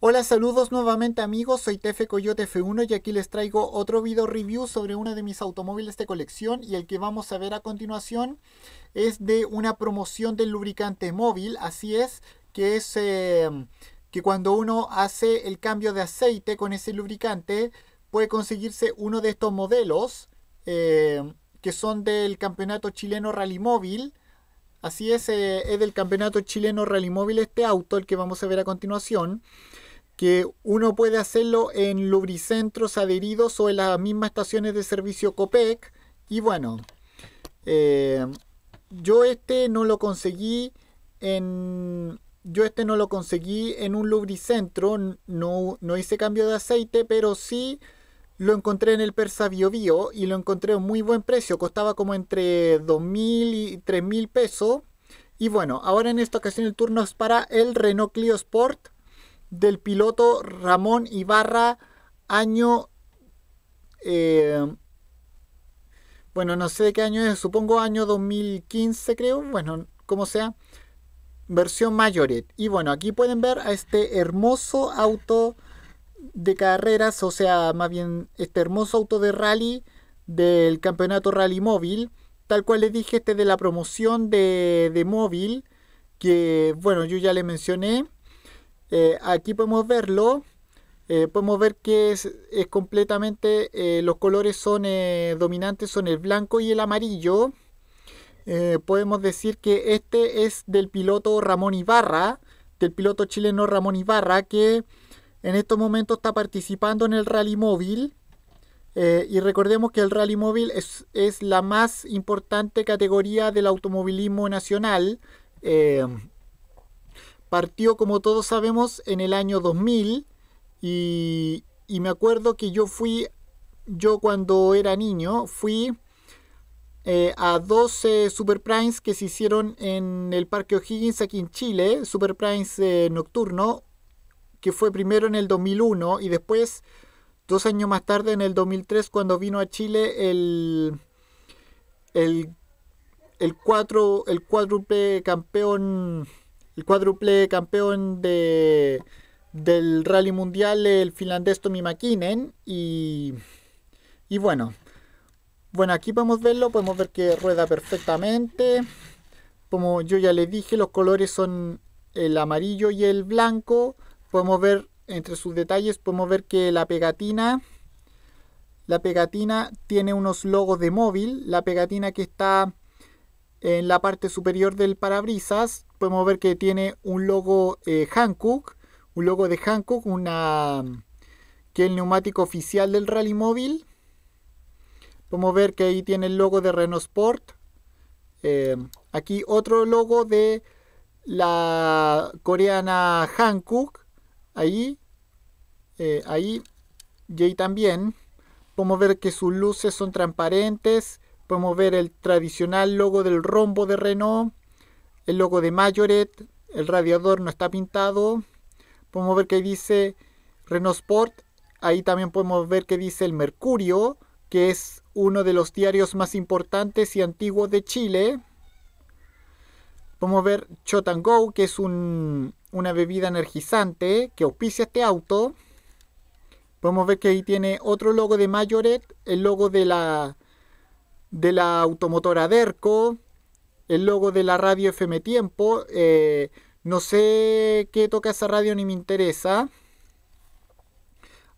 Hola, saludos nuevamente amigos, soy Tefe Coyote F1 y aquí les traigo otro video review sobre uno de mis automóviles de colección y el que vamos a ver a continuación es de una promoción del lubricante móvil, así es, que es em, que cuando uno hace el cambio de aceite con ese lubricante puede conseguirse uno de estos modelos em, que son del campeonato chileno Rally Móvil Así es, eh, es del Campeonato Chileno Rally Móvil este auto, el que vamos a ver a continuación, que uno puede hacerlo en lubricentros adheridos o en las mismas estaciones de servicio COPEC. Y bueno, eh, yo este no lo conseguí en... Yo este no lo conseguí en un lubricentro, no, no hice cambio de aceite, pero sí lo encontré en el Persa Bio, Bio y lo encontré a muy buen precio. Costaba como entre 2.000 y 3.000 pesos. Y bueno, ahora en esta ocasión el turno es para el Renault Clio Sport del piloto Ramón Ibarra, año... Eh, bueno, no sé de qué año es, supongo año 2015 creo, bueno, como sea, versión Mayoret. Y bueno, aquí pueden ver a este hermoso auto de carreras, o sea, más bien este hermoso auto de rally del campeonato rally móvil, tal cual les dije, este de la promoción de, de móvil, que bueno, yo ya le mencioné, eh, aquí podemos verlo, eh, podemos ver que es, completamente, eh, los colores son dominantes, son el blanco y el amarillo, podemos decir que este es del piloto Ramón Ibarra, del piloto chileno Ramón Ibarra, que en estos momentos está participando en el rally móvil. Eh, y recordemos que el rally móvil es, la más importante categoría del automovilismo nacional. Eh, partió, como todos sabemos, en el año 2000. Y, me acuerdo que yo fui, yo cuando era niño, fui eh, a 12 superprimes Super Primes que se hicieron en el Parque O'Higgins aquí en Chile, Super Primes nocturno, que fue primero en el 2001 y después, dos años más tarde, en el 2003, cuando vino a Chile el, el, el cuádruple campeón el cuádruple campeón de, del rally mundial, el finlandés Tommy Mäkinen. Y, y bueno, bueno, aquí podemos verlo, podemos ver que rueda perfectamente. Como yo ya le dije, los colores son el amarillo y el blanco podemos ver entre sus detalles, podemos ver que la pegatina, la pegatina tiene unos logos de móvil, la pegatina que está en la parte superior del parabrisas, podemos ver que tiene un logo eh, Hankook, un logo de Hankook, una, que es el neumático oficial del rally móvil. Podemos ver que ahí tiene el logo de Renault Sport. Eh, aquí otro logo de la coreana Hankook. Ahí, eh, ahí, y también, podemos ver que sus luces son transparentes, podemos ver el tradicional logo del rombo de Renault, el logo de Mayoret, el radiador no está pintado, podemos ver que dice Renault Sport, ahí también podemos ver que dice el Mercurio, que es uno de los diarios más importantes y antiguos de Chile. Podemos ver Chotango, que es un, una bebida energizante que auspicia este auto. Podemos ver que ahí tiene otro logo de Mayoret, el logo de la, de la automotora Derco, el logo de la radio FM Tiempo. Eh, no sé qué toca esa radio ni me interesa.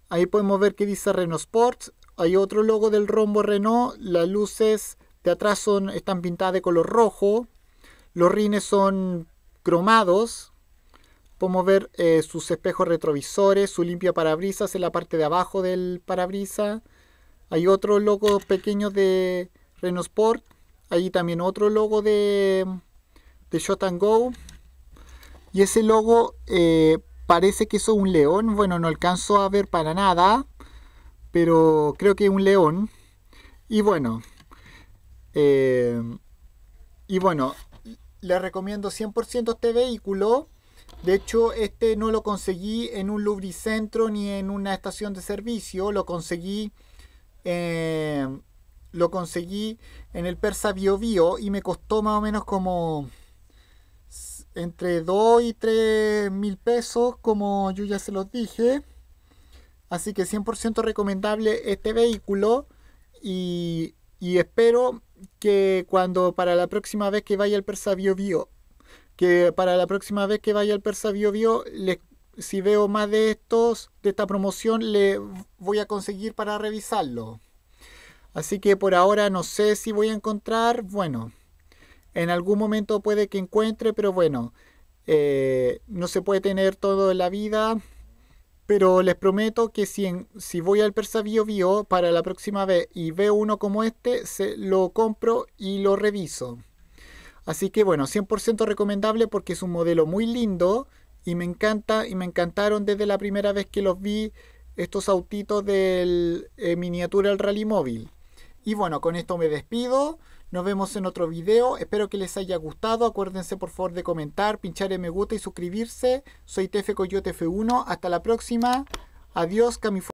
Ahí podemos ver que dice Renault Sports. Hay otro logo del rombo Renault. Las luces de atrás están pintadas de color rojo. Los rines son cromados. Podemos ver eh, sus espejos retrovisores, su limpia parabrisas en la parte de abajo del parabrisas. Hay otro logo pequeño de Renault Sport. Hay también otro logo de, de Shot Go. Y ese logo eh, parece que es un león. Bueno, no alcanzo a ver para nada. Pero creo que es un león. Y bueno. Eh, y bueno. Les recomiendo 100% este vehículo. De hecho, este no lo conseguí en un lubricentro ni en una estación de servicio. Lo conseguí, eh, lo conseguí en el Persa Bio Bio y me costó más o menos como entre 2 y 3 mil pesos, como yo ya se los dije. Así que 100% recomendable este vehículo y, y, espero que cuando para la próxima vez que vaya al Persa Bio Bio que para la próxima vez que vaya al Persa Bio Bio, si veo más de estos, de esta promoción, le voy a conseguir para revisarlo. Así que por ahora no sé si voy a encontrar, bueno, en algún momento puede que encuentre, pero bueno, eh, no se puede tener todo en la vida. Pero les prometo que si, en, si voy al Persa Bio Bio para la próxima vez y veo uno como este, se, lo compro y lo reviso. Así que bueno, 100% recomendable porque es un modelo muy lindo y me encanta y me encantaron desde la primera vez que los vi estos autitos del eh, miniatura al rally móvil. Y bueno, con esto me despido. Nos vemos en otro video. Espero que les haya gustado. Acuérdense por favor de comentar, pinchar en me gusta y suscribirse. Soy TF Coyote F1. Hasta la próxima. Adiós, Camifo.